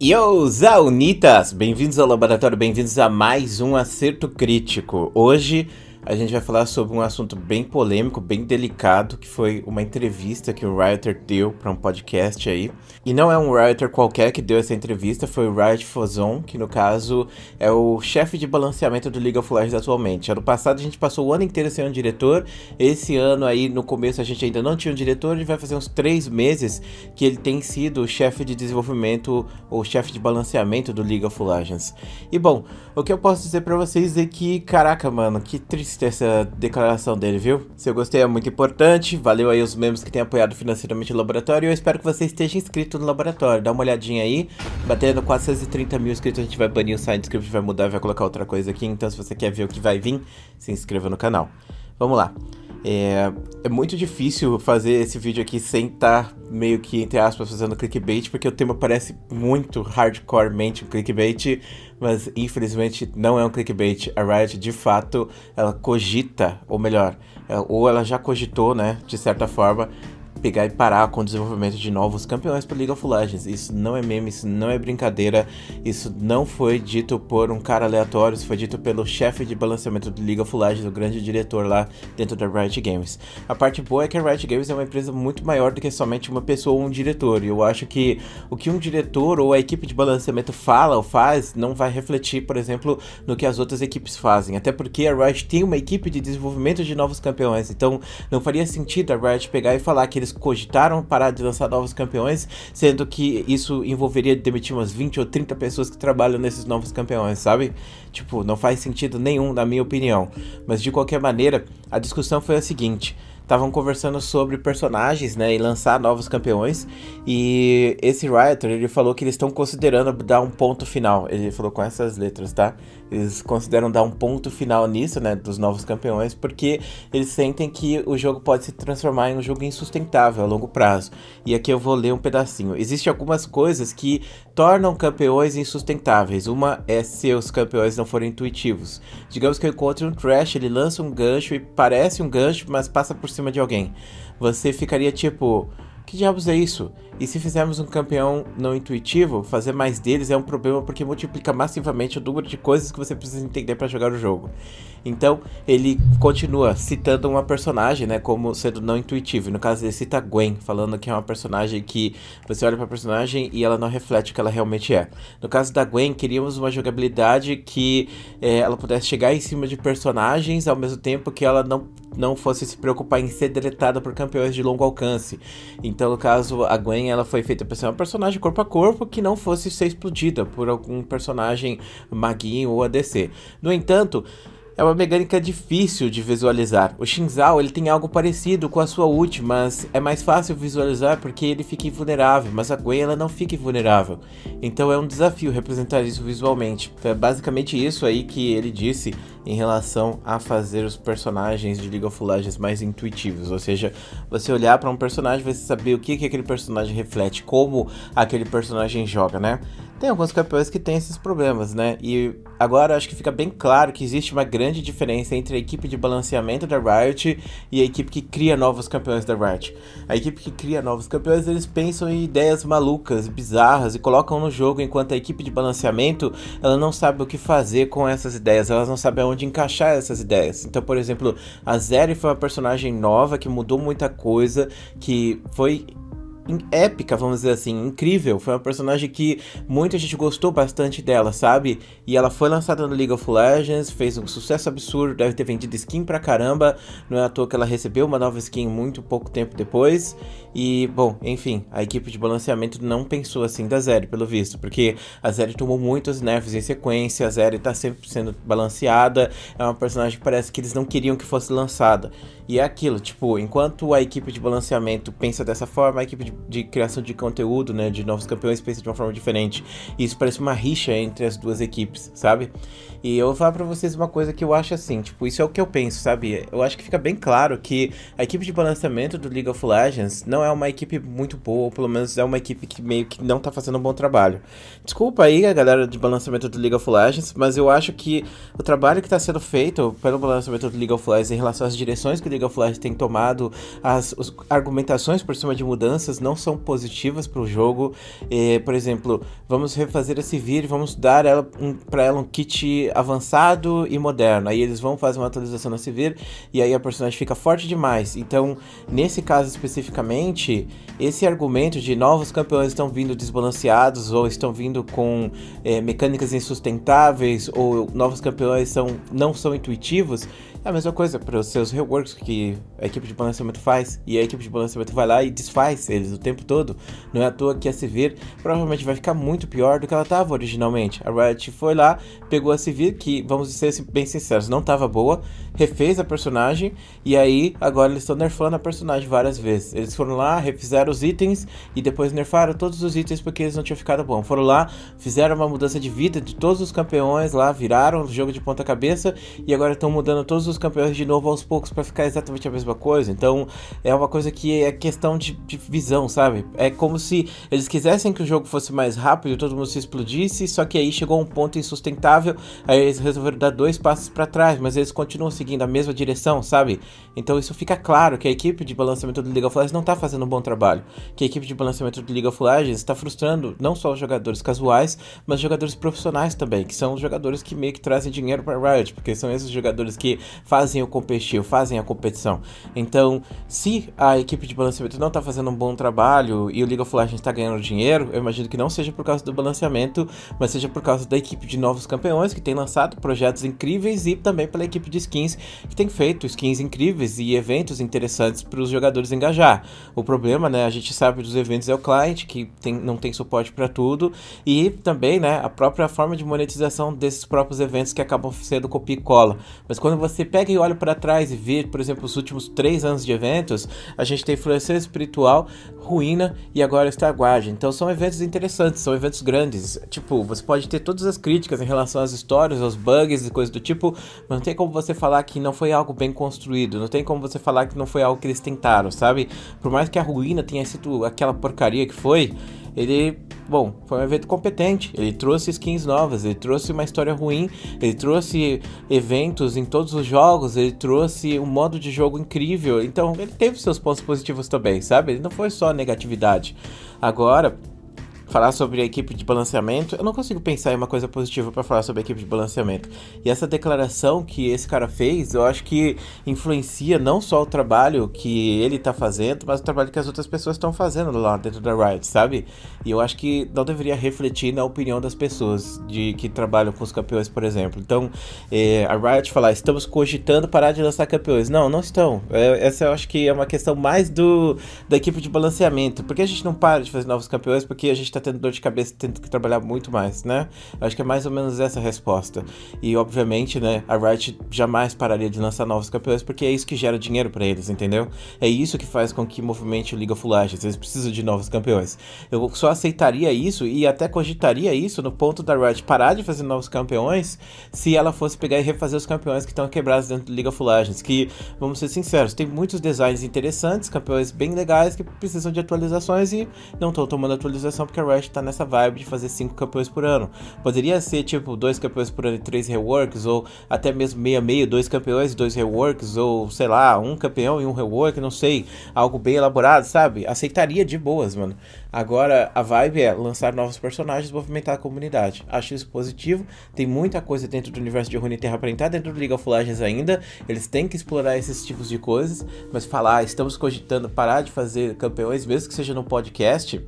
Yo, Zaunitas! Bem-vindos ao laboratório, bem-vindos a mais um Acerto Crítico. Hoje a gente vai falar sobre um assunto bem polêmico, bem delicado, que foi uma entrevista que o Rioter deu para um podcast aí. E não é um Rioter qualquer que deu essa entrevista, foi o Riot Fozon, que no caso é o chefe de balanceamento do League of Legends atualmente. Ano passado a gente passou o ano inteiro sem um diretor, esse ano aí no começo a gente ainda não tinha um diretor, E vai fazer uns três meses que ele tem sido o chefe de desenvolvimento ou chefe de balanceamento do League of Legends. E bom, o que eu posso dizer para vocês é que, caraca, mano, que tristeza Pix essa declaração dele, viu? Seu gostei é muito importante, valeu aí os membros que têm apoiado financeiramente o laboratório eu espero que você esteja inscrito no laboratório. Dá uma olhadinha aí, batendo 430 mil inscritos a gente vai banir o SignScript, vai mudar, vai colocar outra coisa aqui, então se você quer ver o que vai vir, se inscreva no canal. Vamos lá. É, é muito difícil fazer esse vídeo aqui sem estar tá meio que, entre aspas, fazendo clickbait, porque o tema parece muito hardcoremente um clickbait, mas infelizmente não é um clickbait. A Riot, de fato, ela cogita, ou melhor, é, ou ela já cogitou, né, de certa forma, pegar e parar com o desenvolvimento de novos campeões para League of Legends. Isso não é meme, isso não é brincadeira, isso não foi dito por um cara aleatório, isso foi dito pelo chefe de balanceamento do League of Legends, o grande diretor lá dentro da Riot Games. A parte boa é que a Riot Games é uma empresa muito maior do que somente uma pessoa ou um diretor, e eu acho que o que um diretor ou a equipe de balanceamento fala ou faz não vai refletir, por exemplo, no que as outras equipes fazem, até porque a Riot tem uma equipe de desenvolvimento de novos campeões, então não faria sentido a Riot pegar e falar que eles eles cogitaram parar de lançar novos campeões, sendo que isso envolveria demitir umas 20 ou 30 pessoas que trabalham nesses novos campeões, sabe? Tipo, não faz sentido nenhum, na minha opinião. Mas de qualquer maneira, a discussão foi a seguinte estavam conversando sobre personagens, né, e lançar novos campeões. E esse Rioter, ele falou que eles estão considerando dar um ponto final. Ele falou com essas letras, tá? Eles consideram dar um ponto final nisso, né, dos novos campeões, porque eles sentem que o jogo pode se transformar em um jogo insustentável a longo prazo. E aqui eu vou ler um pedacinho. Existem algumas coisas que tornam campeões insustentáveis. Uma é se os campeões não forem intuitivos. Digamos que eu encontre um Trash, ele lança um gancho e parece um gancho, mas passa por cima de alguém. Você ficaria tipo, que diabos é isso? E se fizermos um campeão não intuitivo, fazer mais deles é um problema porque multiplica massivamente o número de coisas que você precisa entender para jogar o jogo. Então, ele continua citando uma personagem, né, como sendo não intuitivo. No caso, ele cita Gwen, falando que é uma personagem que você olha para a personagem e ela não reflete o que ela realmente é. No caso da Gwen, queríamos uma jogabilidade que é, ela pudesse chegar em cima de personagens ao mesmo tempo que ela não não fosse se preocupar em ser deletada por campeões de longo alcance. Então, no caso, a Gwen ela foi feita para ser uma personagem corpo a corpo que não fosse ser explodida por algum personagem maguinho ou ADC. No entanto, é uma mecânica difícil de visualizar. O Shinzao ele tem algo parecido com a sua ult, mas é mais fácil visualizar porque ele fica invulnerável, mas a Gwen ela não fica invulnerável. Então é um desafio representar isso visualmente. É basicamente isso aí que ele disse em relação a fazer os personagens de League of Legends mais intuitivos, ou seja, você olhar para um personagem, você saber o que, que aquele personagem reflete, como aquele personagem joga, né? Tem alguns campeões que têm esses problemas, né? E agora acho que fica bem claro que existe uma grande diferença entre a equipe de balanceamento da Riot e a equipe que cria novos campeões da Riot. A equipe que cria novos campeões, eles pensam em ideias malucas, bizarras e colocam no jogo, enquanto a equipe de balanceamento, ela não sabe o que fazer com essas ideias, ela não sabe aonde de encaixar essas ideias. Então, por exemplo, a Zeri foi uma personagem nova que mudou muita coisa, que foi épica, vamos dizer assim, incrível. Foi uma personagem que muita gente gostou bastante dela, sabe? E ela foi lançada no League of Legends, fez um sucesso absurdo, deve ter vendido skin pra caramba. Não é à toa que ela recebeu uma nova skin muito pouco tempo depois. E, bom, enfim, a equipe de balanceamento não pensou assim da Zeri, pelo visto, porque a Zeri tomou muitos nerfs em sequência, a Zeri tá sempre sendo balanceada, é uma personagem que parece que eles não queriam que fosse lançada. E é aquilo, tipo, enquanto a equipe de balanceamento pensa dessa forma, a equipe de de criação de conteúdo, né, de novos campeões pensa de uma forma diferente. E isso parece uma rixa entre as duas equipes, sabe? E eu vou falar para vocês uma coisa que eu acho assim, tipo, isso é o que eu penso, sabe? Eu acho que fica bem claro que a equipe de balanceamento do League of Legends não é uma equipe muito boa, ou pelo menos é uma equipe que meio que não tá fazendo um bom trabalho. Desculpa aí a galera de balanceamento do League of Legends, mas eu acho que o trabalho que tá sendo feito pelo balanceamento do League of Legends em relação às direções que o League of Legends tem tomado, as argumentações por cima de mudanças, não não são positivas para o jogo. E, por exemplo, vamos refazer a Sivir, vamos dar ela, um, para ela um kit avançado e moderno. Aí eles vão fazer uma atualização na Sivir e aí a personagem fica forte demais. Então, nesse caso especificamente, esse argumento de novos campeões estão vindo desbalanceados ou estão vindo com é, mecânicas insustentáveis ou novos campeões são, não são intuitivos, é a mesma coisa para os seus reworks que a equipe de balanceamento faz e a equipe de balanceamento vai lá e desfaz eles o tempo todo. Não é à toa que a Sevir provavelmente vai ficar muito pior do que ela estava originalmente. A Riot foi lá, pegou a Sevir, que vamos ser bem sinceros, não estava boa, refez a personagem e aí agora eles estão nerfando a personagem várias vezes. Eles foram lá, refizeram os itens e depois nerfaram todos os itens porque eles não tinham ficado bom. Foram lá, fizeram uma mudança de vida de todos os campeões lá, viraram o jogo de ponta cabeça e agora estão mudando todos os campeões de novo aos poucos para ficar exatamente a mesma coisa. Então é uma coisa que é questão de, de, visão, sabe? É como se eles quisessem que o jogo fosse mais rápido, todo mundo se explodisse, só que aí chegou um ponto insustentável, aí eles resolveram dar dois passos para trás, mas eles continuam seguindo a mesma direção, sabe? Então isso fica claro que a equipe de balanceamento do League of Legends não tá fazendo um bom trabalho, que a equipe de balanceamento do League of Legends está frustrando não só os jogadores casuais, mas jogadores profissionais também, que são os jogadores que meio que trazem dinheiro para Riot, porque são esses jogadores que fazem o competir, fazem a competição. Então, se a equipe de balanceamento não está fazendo um bom trabalho e o League of Legends está ganhando dinheiro, eu imagino que não seja por causa do balanceamento, mas seja por causa da equipe de novos campeões que tem lançado projetos incríveis e também pela equipe de skins que tem feito skins incríveis e eventos interessantes para os jogadores engajar. O problema, né, a gente sabe dos eventos é o cliente que tem, não tem suporte para tudo e também, né, a própria forma de monetização desses próprios eventos que acabam sendo copia e cola. Mas quando você pega e olha para trás e vê, por exemplo, os últimos três anos de eventos, a gente tem Florescer Espiritual, Ruína e agora Estaguagem. Então são eventos interessantes, são eventos grandes. Tipo, você pode ter todas as críticas em relação às histórias, aos bugs e coisas do tipo, mas não tem como você falar que não foi algo bem construído, não tem como você falar que não foi algo que eles tentaram, sabe? Por mais que a Ruína tenha sido aquela porcaria que foi, ele Bom, foi um evento competente. Ele trouxe skins novas, ele trouxe uma história ruim, ele trouxe eventos em todos os jogos, ele trouxe um modo de jogo incrível. Então, ele teve seus pontos positivos também, sabe? Ele não foi só negatividade. Agora, falar sobre a equipe de balanceamento, eu não consigo pensar em uma coisa positiva para falar sobre a equipe de balanceamento. E essa declaração que esse cara fez, eu acho que influencia não só o trabalho que ele tá fazendo, mas o trabalho que as outras pessoas estão fazendo lá dentro da Riot, sabe? E eu acho que não deveria refletir na opinião das pessoas de que trabalham com os campeões, por exemplo. Então, é, a Riot falar, estamos cogitando parar de lançar campeões. Não, não estão. É, essa eu acho que é uma questão mais do da equipe de balanceamento. Por que a gente não para de fazer novos campeões? Porque a gente tá tá tendo dor de cabeça tendo que trabalhar muito mais, né? Acho que é mais ou menos essa a resposta. E obviamente, né, a Riot jamais pararia de lançar novos campeões porque é isso que gera dinheiro para eles, entendeu? É isso que faz com que movimente o League of Legends. Eles precisam de novos campeões. Eu só aceitaria isso e até cogitaria isso no ponto da Riot parar de fazer novos campeões se ela fosse pegar e refazer os campeões que estão quebrados dentro do League of Legends, que vamos ser sinceros, tem muitos designs interessantes, campeões bem legais que precisam de atualizações e não estão tomando atualização porque a Rush tá nessa vibe de fazer cinco campeões por ano. Poderia ser tipo dois campeões por ano e três reworks, ou até mesmo meia meio, dois campeões e dois reworks, ou sei lá, um campeão e um rework, não sei, algo bem elaborado, sabe? Aceitaria de boas, mano. Agora a vibe é lançar novos personagens, movimentar a comunidade. Acho isso positivo. Tem muita coisa dentro do universo de Terra pra entrar dentro do League of Legends ainda. Eles têm que explorar esses tipos de coisas, mas falar, ah, estamos cogitando parar de fazer campeões, mesmo que seja no podcast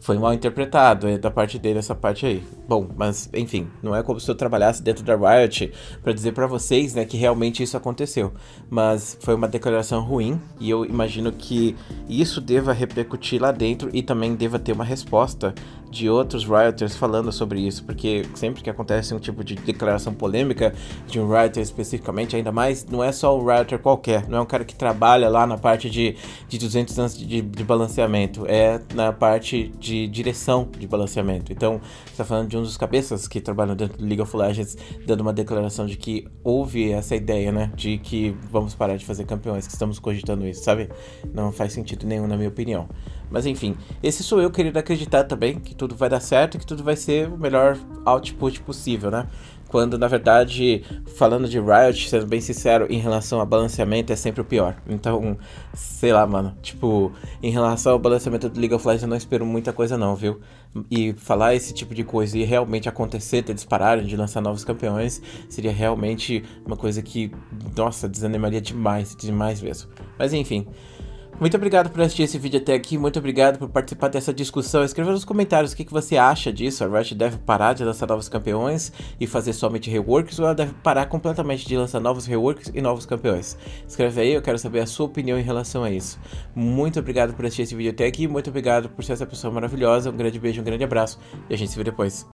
foi mal interpretado é da parte dele essa parte aí. Bom, mas enfim, não é como se eu trabalhasse dentro da Riot para dizer para vocês, né, que realmente isso aconteceu. Mas foi uma declaração ruim e eu imagino que isso deva repercutir lá dentro e também deva ter uma resposta de outros rioters falando sobre isso, porque sempre que acontece um tipo de declaração polêmica de um rioter especificamente, ainda mais, não é só um rioter qualquer, não é um cara que trabalha lá na parte de, de 200 anos de, de balanceamento, é na parte de de direção de balanceamento. Então, está falando de um dos cabeças que trabalham dentro do League of Legends, dando uma declaração de que houve essa ideia, né? De que vamos parar de fazer campeões, que estamos cogitando isso, sabe? Não faz sentido nenhum, na minha opinião. Mas enfim, esse sou eu querendo acreditar também que tudo vai dar certo, que tudo vai ser o melhor output possível, né? quando na verdade, falando de Riot, sendo bem sincero, em relação a balanceamento é sempre o pior. Então, sei lá, mano, tipo, em relação ao balanceamento do League of Legends eu não espero muita coisa não, viu? E falar esse tipo de coisa e realmente acontecer, ter pararem de lançar novos campeões, seria realmente uma coisa que, nossa, desanimaria demais, demais mesmo. Mas enfim, muito obrigado por assistir esse vídeo até aqui, muito obrigado por participar dessa discussão. Escreva nos comentários o que, que você acha disso. A Riot deve parar de lançar novos campeões e fazer somente reworks ou ela deve parar completamente de lançar novos reworks e novos campeões? Escreve aí, eu quero saber a sua opinião em relação a isso. Muito obrigado por assistir esse vídeo até aqui, muito obrigado por ser essa pessoa maravilhosa. Um grande beijo, um grande abraço e a gente se vê depois.